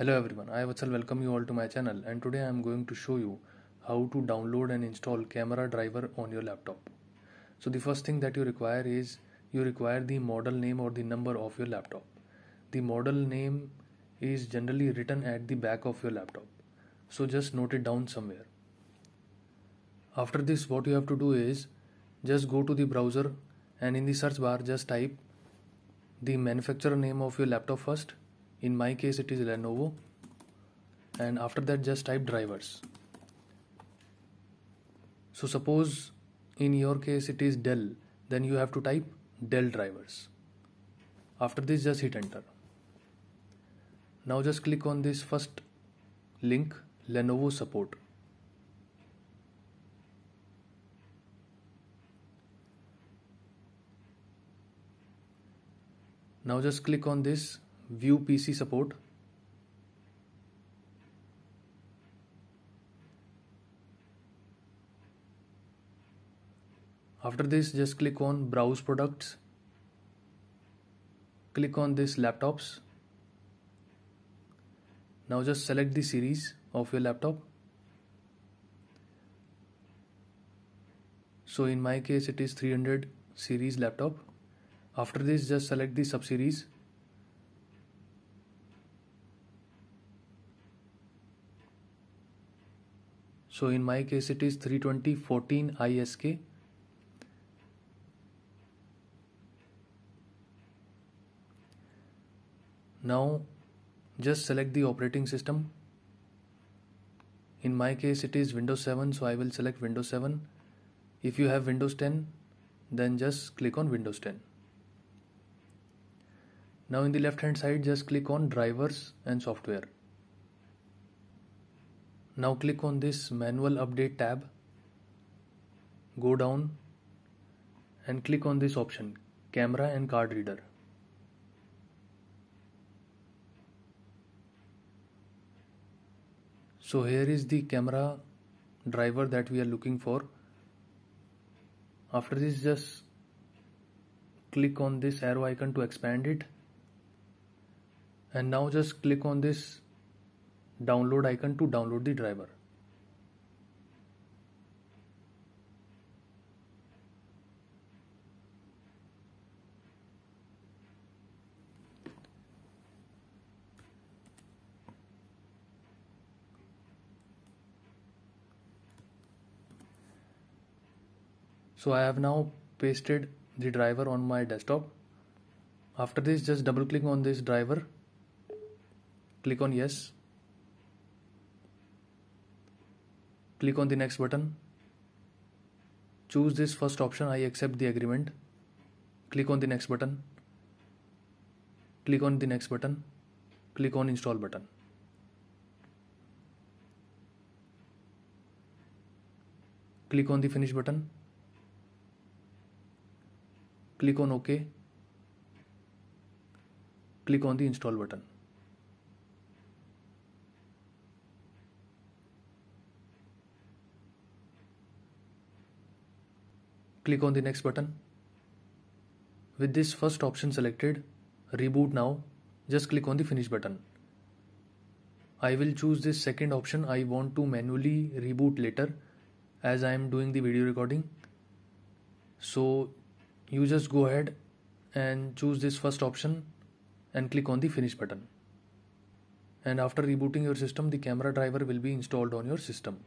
Hello everyone, I Vatsal welcome you all to my channel and today I am going to show you how to download and install camera driver on your laptop. So the first thing that you require is you require the model name or the number of your laptop. The model name is generally written at the back of your laptop. So just note it down somewhere. After this what you have to do is just go to the browser and in the search bar just type the manufacturer name of your laptop first in my case it is Lenovo and after that just type drivers so suppose in your case it is Dell then you have to type Dell drivers after this just hit enter now just click on this first link Lenovo support now just click on this view PC support after this just click on browse products click on this laptops now just select the series of your laptop so in my case it is 300 series laptop after this just select the subseries so in my case it is 320 14 ISK now just select the operating system in my case it is Windows 7 so I will select Windows 7 if you have Windows 10 then just click on Windows 10 now in the left hand side just click on drivers and software now click on this manual update tab go down and click on this option camera and card reader so here is the camera driver that we are looking for after this just click on this arrow icon to expand it and now just click on this download icon to download the driver. So I have now pasted the driver on my desktop. After this just double click on this driver, click on yes click on the next button choose this first option I accept the agreement click on the next button click on the next button click on install button click on the finish button click on ok click on the install button Click on the next button. With this first option selected, reboot now, just click on the finish button. I will choose this second option. I want to manually reboot later as I am doing the video recording. So you just go ahead and choose this first option and click on the finish button. And after rebooting your system, the camera driver will be installed on your system.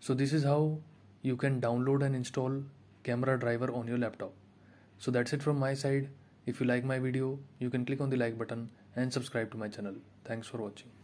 So this is how you can download and install camera driver on your laptop. So that's it from my side. If you like my video, you can click on the like button and subscribe to my channel. Thanks for watching.